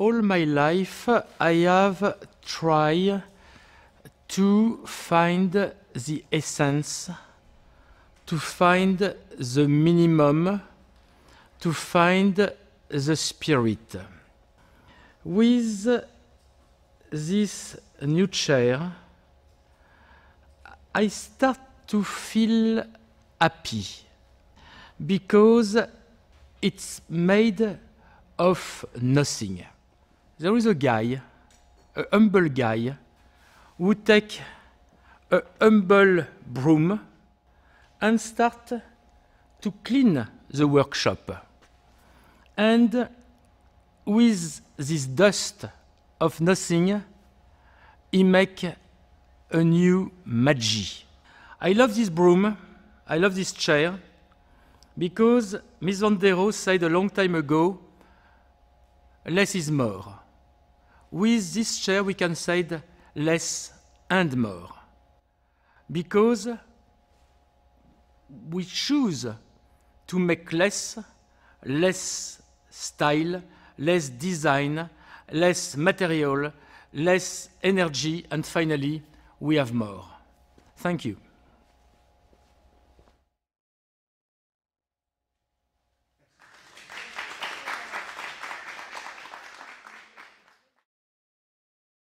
all my life I have tried to find the essence, to find the minimum, to find the spirit. With this new chair, I start to feel happy because it's made of nothing there is a guy, a humble guy, who take a humble broom and start to clean the workshop. And with this dust of nothing, he make a new magic. I love this broom, I love this chair, because Miss Van said a long time ago, less is more with this chair we can say less and more because we choose to make less, less style, less design, less material, less energy, and finally, we have more. Thank you.